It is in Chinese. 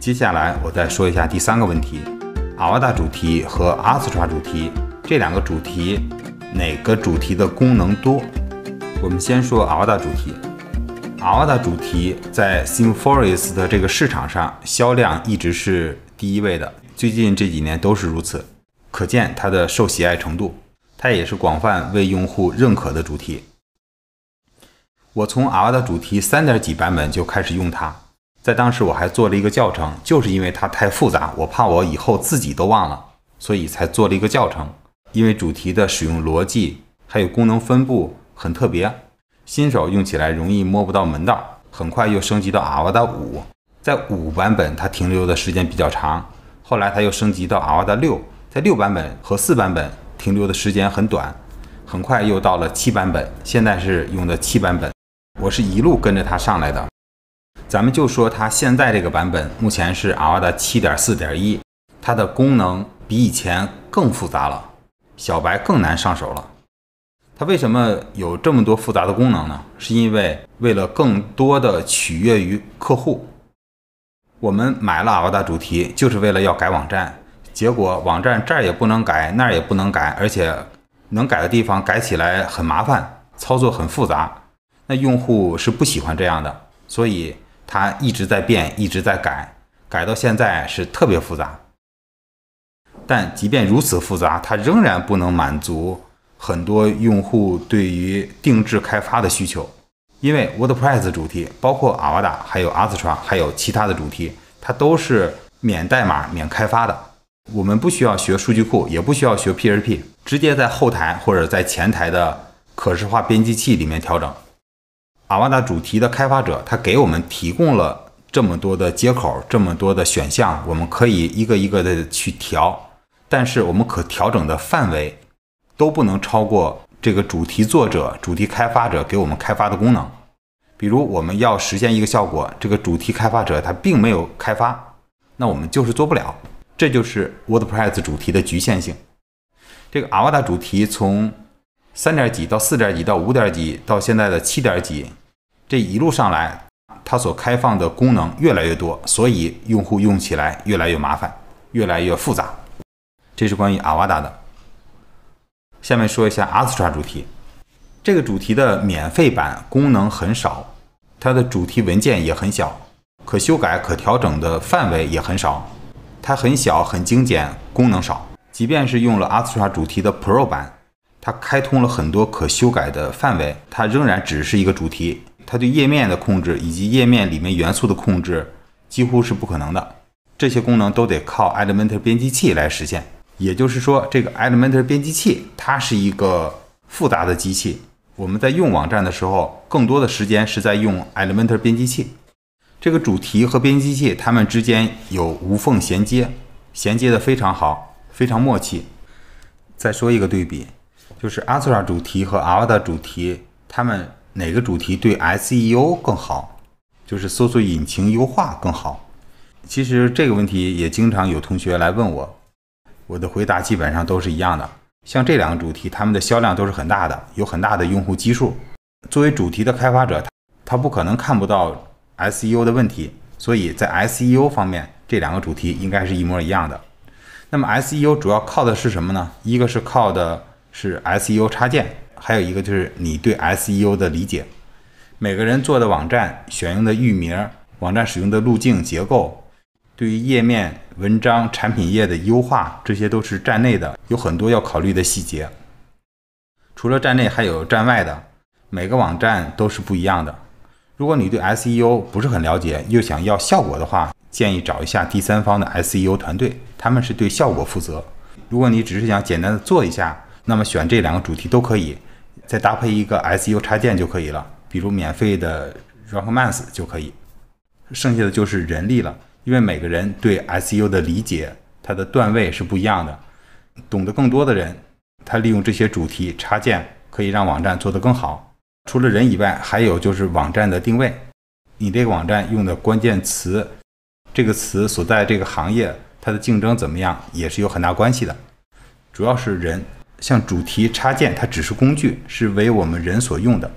接下来我再说一下第三个问题：阿瓦达主题和阿斯爪主题这两个主题，哪个主题的功能多？我们先说阿瓦达主题。阿瓦达主题在 SimForces 的这个市场上销量一直是第一位的，最近这几年都是如此，可见它的受喜爱程度。它也是广泛为用户认可的主题。我从阿瓦达主题三点几版本就开始用它。在当时我还做了一个教程，就是因为它太复杂，我怕我以后自己都忘了，所以才做了一个教程。因为主题的使用逻辑还有功能分布很特别，新手用起来容易摸不到门道，很快又升级到阿瓦达五。在五版本它停留的时间比较长，后来它又升级到阿瓦达六，在六版本和四版本停留的时间很短，很快又到了七版本，现在是用的七版本，我是一路跟着它上来的。咱们就说它现在这个版本，目前是阿瓦达七点四点一，它的功能比以前更复杂了，小白更难上手了。它为什么有这么多复杂的功能呢？是因为为了更多的取悦于客户，我们买了阿瓦达主题，就是为了要改网站，结果网站这儿也不能改，那儿也不能改，而且能改的地方改起来很麻烦，操作很复杂，那用户是不喜欢这样的，所以。它一直在变，一直在改，改到现在是特别复杂。但即便如此复杂，它仍然不能满足很多用户对于定制开发的需求。因为 WordPress 主题，包括阿瓦达、还有阿 r a 还有其他的主题，它都是免代码、免开发的。我们不需要学数据库，也不需要学 PHP，直接在后台或者在前台的可视化编辑器里面调整。阿瓦达主题的开发者，他给我们提供了这么多的接口，这么多的选项，我们可以一个一个的去调。但是我们可调整的范围都不能超过这个主题作者、主题开发者给我们开发的功能。比如我们要实现一个效果，这个主题开发者他并没有开发，那我们就是做不了。这就是 WordPress 主题的局限性。这个阿瓦达主题从三点几到四点几到五点几到现在的七点几。这一路上来，它所开放的功能越来越多，所以用户用起来越来越麻烦，越来越复杂。这是关于阿瓦达的。下面说一下阿斯 a 主题，这个主题的免费版功能很少，它的主题文件也很小，可修改、可调整的范围也很少。它很小、很精简，功能少。即便是用了阿斯 a 主题的 Pro 版，它开通了很多可修改的范围，它仍然只是一个主题。它对页面的控制以及页面里面元素的控制几乎是不可能的，这些功能都得靠 Element 编辑器来实现。也就是说，这个 Element 编辑器它是一个复杂的机器。我们在用网站的时候，更多的时间是在用 Element 编辑器。这个主题和编辑器它们之间有无缝衔接，衔接的非常好，非常默契。再说一个对比，就是 Azure 主题和 a z u r 主题它们。哪个主题对 SEO 更好？就是搜索引擎优化更好。其实这个问题也经常有同学来问我，我的回答基本上都是一样的。像这两个主题，他们的销量都是很大的，有很大的用户基数。作为主题的开发者，他不可能看不到 SEO 的问题，所以在 SEO 方面，这两个主题应该是一模一样的。那么 SEO 主要靠的是什么呢？一个是靠的是 SEO 插件。还有一个就是你对 SEO 的理解。每个人做的网站、选用的域名、网站使用的路径结构、对于页面、文章、产品页的优化，这些都是站内的，有很多要考虑的细节。除了站内，还有站外的，每个网站都是不一样的。如果你对 SEO 不是很了解，又想要效果的话，建议找一下第三方的 SEO 团队，他们是对效果负责。如果你只是想简单的做一下，那么选这两个主题都可以。再搭配一个 S U 插件就可以了，比如免费的 r o k m a t s 就可以。剩下的就是人力了，因为每个人对 S U 的理解，它的段位是不一样的。懂得更多的人，他利用这些主题插件可以让网站做得更好。除了人以外，还有就是网站的定位。你这个网站用的关键词，这个词所在这个行业，它的竞争怎么样，也是有很大关系的。主要是人。像主题插件，它只是工具，是为我们人所用的。